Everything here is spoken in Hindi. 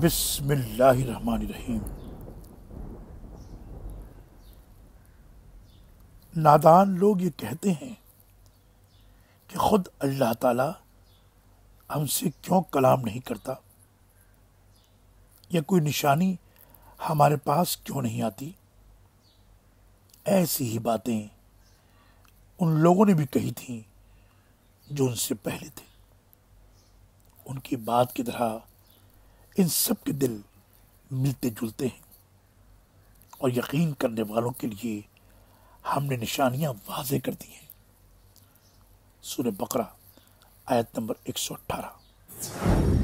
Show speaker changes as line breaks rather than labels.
बिस्मिल्लाहिर्रहमानिर्रहीम नादान लोग ये कहते हैं कि ख़ुद अल्लाह ताला हमसे क्यों कलाम नहीं करता या कोई निशानी हमारे पास क्यों नहीं आती ऐसी ही बातें उन लोगों ने भी कही थी जो उनसे पहले थे उनकी बात की तरह इन सब के दिल मिलते जुलते हैं और यकीन करने वालों के लिए हमने निशानियां वाजे कर दी हैं सूर्य बकरा आयत नंबर एक सौ अट्ठारह